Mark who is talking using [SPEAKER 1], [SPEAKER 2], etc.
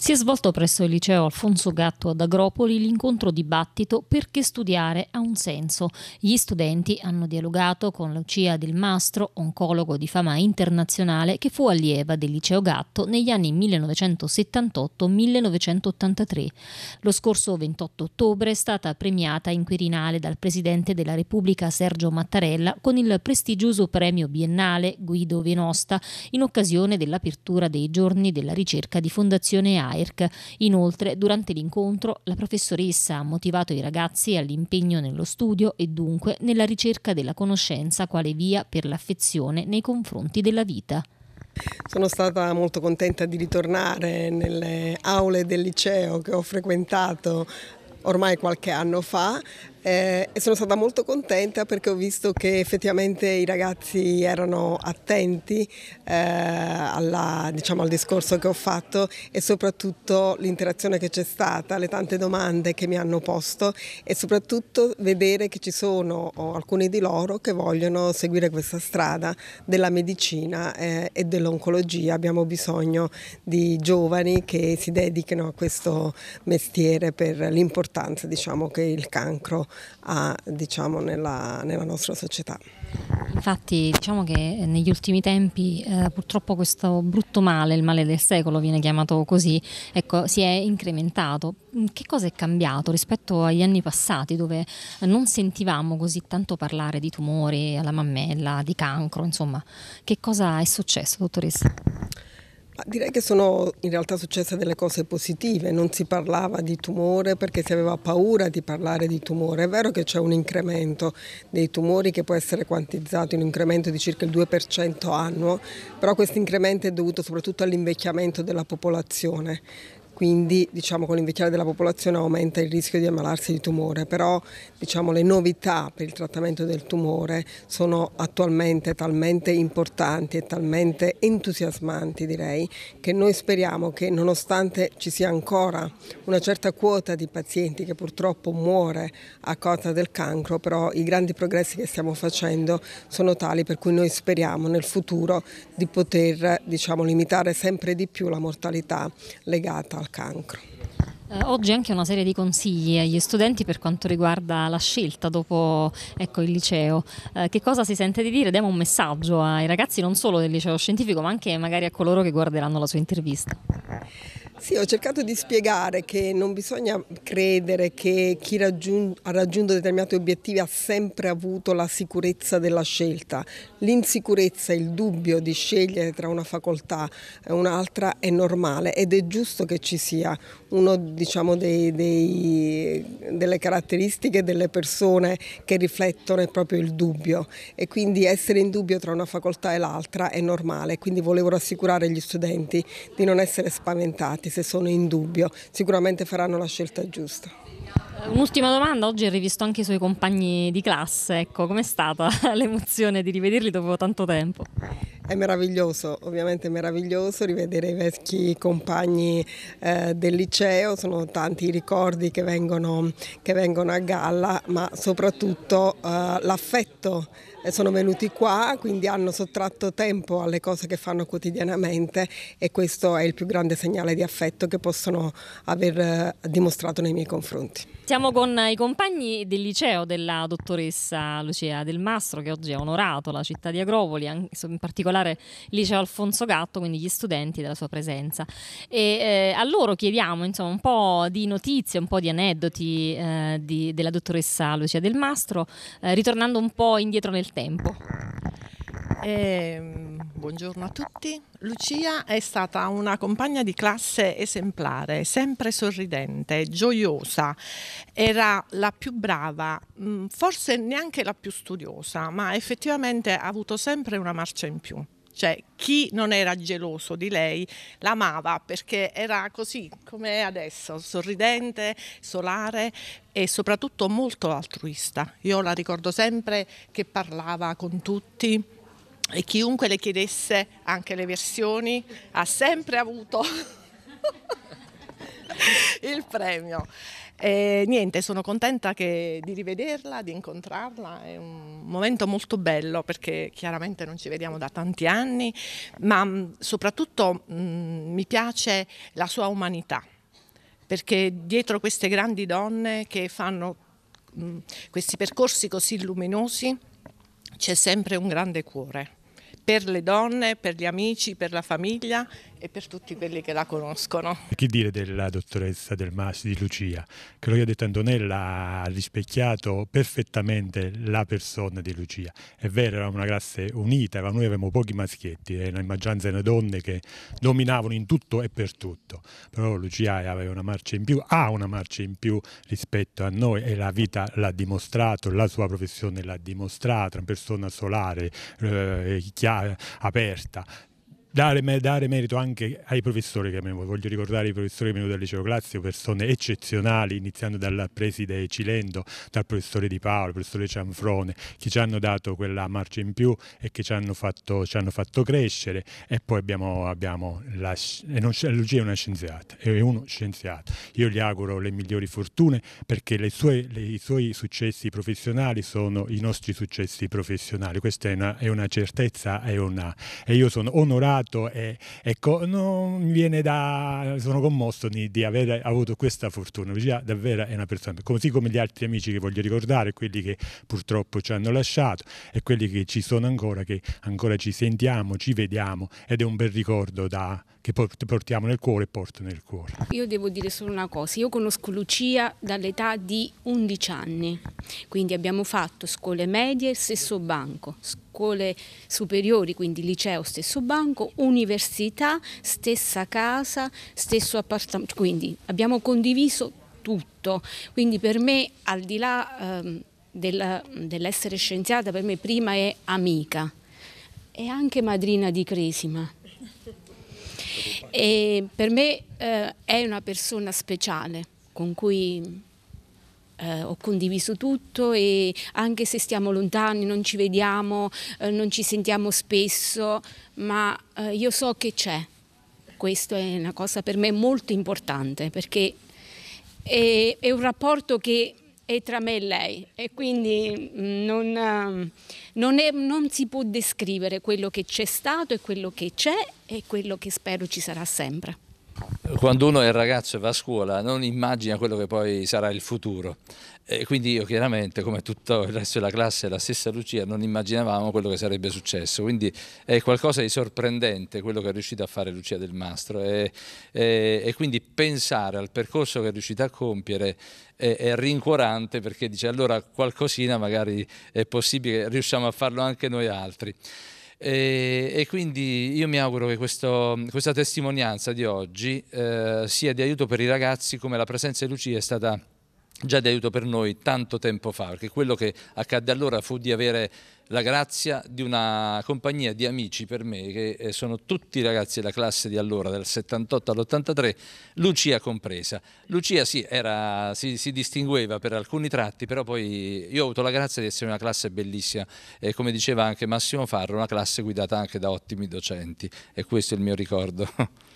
[SPEAKER 1] Si è svolto presso il liceo Alfonso Gatto ad Agropoli l'incontro dibattito Perché studiare ha un senso. Gli studenti hanno dialogato con Lucia Del Mastro, oncologo di fama internazionale che fu allieva del liceo Gatto negli anni 1978-1983. Lo scorso 28 ottobre è stata premiata in Quirinale dal Presidente della Repubblica Sergio Mattarella con il prestigioso premio biennale Guido Venosta in occasione dell'apertura dei giorni della ricerca di Fondazione A AIRC. Inoltre, durante l'incontro, la professoressa ha motivato i ragazzi all'impegno nello studio e dunque nella ricerca della conoscenza quale via per l'affezione nei confronti della vita.
[SPEAKER 2] Sono stata molto contenta di ritornare nelle aule del liceo che ho frequentato ormai qualche anno fa eh, sono stata molto contenta perché ho visto che effettivamente i ragazzi erano attenti eh, alla, diciamo, al discorso che ho fatto e soprattutto l'interazione che c'è stata, le tante domande che mi hanno posto e soprattutto vedere che ci sono alcuni di loro che vogliono seguire questa strada della medicina eh, e dell'oncologia. Abbiamo bisogno di giovani che si dedichino a questo mestiere per l'importanza diciamo, che il cancro a, diciamo, nella, nella nostra società.
[SPEAKER 1] Infatti diciamo che negli ultimi tempi eh, purtroppo questo brutto male, il male del secolo viene chiamato così, ecco, si è incrementato. Mm, che cosa è cambiato rispetto agli anni passati dove non sentivamo così tanto parlare di tumori alla mammella, di cancro, insomma? Che cosa è successo, dottoressa?
[SPEAKER 2] Direi che sono in realtà successe delle cose positive, non si parlava di tumore perché si aveva paura di parlare di tumore, è vero che c'è un incremento dei tumori che può essere quantizzato in un incremento di circa il 2% annuo, però questo incremento è dovuto soprattutto all'invecchiamento della popolazione, quindi diciamo, con l'invecchiare della popolazione aumenta il rischio di ammalarsi di tumore, però diciamo, le novità per il trattamento del tumore sono attualmente talmente importanti e talmente entusiasmanti direi che noi speriamo che nonostante ci sia ancora una certa quota di pazienti che purtroppo muore a causa del cancro, però i grandi progressi che stiamo facendo sono tali per cui noi speriamo nel futuro di poter diciamo, limitare sempre di più la mortalità legata al al cancro.
[SPEAKER 1] Eh, oggi anche una serie di consigli agli studenti per quanto riguarda la scelta dopo ecco, il liceo. Eh, che cosa si sente di dire? Diamo un messaggio ai ragazzi non solo del liceo scientifico ma anche magari a coloro che guarderanno la sua intervista.
[SPEAKER 2] Sì, ho cercato di spiegare che non bisogna credere che chi raggiung- ha raggiunto determinati obiettivi ha sempre avuto la sicurezza della scelta. L'insicurezza, il dubbio di scegliere tra una facoltà e un'altra è normale ed è giusto che ci sia una diciamo, delle caratteristiche delle persone che riflettono è proprio il dubbio e quindi essere in dubbio tra una facoltà e l'altra è normale. Quindi volevo rassicurare gli studenti di non essere spaventati anche se sono in dubbio, sicuramente faranno la scelta giusta.
[SPEAKER 1] Un'ultima domanda, oggi hai rivisto anche i suoi compagni di classe, ecco, com'è stata l'emozione di rivederli dopo tanto tempo?
[SPEAKER 2] È meraviglioso, ovviamente meraviglioso rivedere i vecchi compagni eh, del liceo, sono tanti i ricordi che vengono, che vengono a galla, ma soprattutto eh, l'affetto. Eh, sono venuti qua, quindi hanno sottratto tempo alle cose che fanno quotidianamente e questo è il più grande segnale di affetto che possono aver eh, dimostrato nei miei confronti.
[SPEAKER 1] Siamo con i compagni del liceo della dottoressa Lucia Del Mastro che oggi ha onorato la città di Agrovoli, in particolare tutelare il liceo Alfonso Gatto, quindi gli studenti della sua presenza. E eh, a loro chiediamo insomma, un po' di notizie, un po' di aneddoti eh, di, della dottoressa Lucia Del Mastro, eh, ritornando un po' indietro nel tempo
[SPEAKER 3] eh, buongiorno a tutti. Lucia è stata una compagna di classe esemplare, sempre sorridente, gioiosa, era la più brava, mm, forse neanche la più studiosa, ma effettivamente ha avuto sempre una marcia in più cioè chi non era geloso di lei l'amava perché era così come è adesso, sorridente, solare e soprattutto molto altruista. Io la ricordo sempre che parlava con tutti, e chiunque le chiedesse anche le versioni ha sempre avuto il premio. E niente, sono contenta che, di rivederla, di incontrarla, è un momento molto bello perché chiaramente non ci vediamo da tanti anni, ma mm, soprattutto mh, mm, mi piace la sua umanità, perché dietro queste grandi donne che fanno mh, mm, questi percorsi così luminosi c'è sempre un grande cuore per le donne, per gli amici, per la famiglia e per tutti quelli che la conoscono.
[SPEAKER 4] Che dire della dottoressa Del Masi di Lucia? Quello che ha detto Antonella ha rispecchiato perfettamente la persona di Lucia. È vero, era una classe unita, ma noi avevamo pochi maschietti, eh, era una maggioranza di donne che dominavano in tutto e per tutto. Però Lucia aveva una marcia in più, ha una marcia in più rispetto a noi e la vita l'ha dimostrato, la sua professione l'ha dimostrata, una persona solare, eh, chiara, aperta, dare, dare, merito anche ai professori che avevo. Voglio ricordare i professori che venuti dal liceo classico, persone eccezionali, iniziando dal preside Cilendo, dal professore Di Paolo, professore Cianfrone, che ci hanno dato quella marcia in più e che ci hanno fatto, ci hanno fatto crescere. E poi abbiamo, abbiamo la, eh, non, Lucia è una scienziata, è uno scienziato. Io gli auguro le migliori fortune perché le sue, le, i suoi successi professionali sono i nostri successi professionali. Questa è una, è una certezza è una, e io sono onorato fatto e ecco, non mi viene da... sono commosso di, di aver avuto questa fortuna. Lucia davvero è una persona, così come gli altri amici che voglio ricordare, quelli che purtroppo ci hanno lasciato e quelli che ci sono ancora, che ancora ci sentiamo, ci vediamo ed è un bel ricordo da che portiamo nel cuore e porto nel cuore.
[SPEAKER 5] Io devo dire solo una cosa, io conosco Lucia dall'età di 11 anni, quindi abbiamo fatto scuole medie, stesso banco, scuole superiori, quindi liceo, stesso banco, università, stessa casa, stesso appartamento, quindi abbiamo condiviso tutto, quindi per me al di là ehm, del, dell'essere scienziata, per me prima è amica e anche madrina di Cresima e per me eh, è una persona speciale con cui eh, ho condiviso tutto e anche se stiamo lontani, non ci vediamo, eh, non ci sentiamo spesso, ma eh, io so che c'è. Questo è una cosa per me molto importante perché è, è un rapporto che e tra me e lei e quindi mm, non, ehm, non, è, non si può descrivere quello che c'è stato e quello che c'è e quello che spero ci sarà sempre
[SPEAKER 6] quando uno è ragazzo e va a scuola non immagina quello che poi sarà il futuro e quindi io chiaramente come tutto il resto della classe la stessa Lucia non immaginavamo quello che sarebbe successo quindi è qualcosa di sorprendente quello che è riuscita a fare Lucia del Mastro e, e, e, quindi pensare al percorso che è riuscita a compiere è, è rincuorante perché dice allora qualcosina magari è possibile riusciamo a farlo anche noi altri e, e, quindi io mi auguro che questo, questa testimonianza di oggi eh, sia di aiuto per i ragazzi come la presenza di Lucia è stata già di aiuto per noi tanto tempo fa, perché quello che accadde allora fu di avere la grazia di una compagnia di amici per me, che eh, sono tutti ragazzi della classe di allora, dal 78 all'83, Lucia compresa. Lucia sì, era, si, si, distingueva per alcuni tratti, però poi io ho avuto la grazia di essere una classe bellissima, e come diceva anche Massimo Farro, una classe guidata anche da ottimi docenti, e questo è il mio ricordo.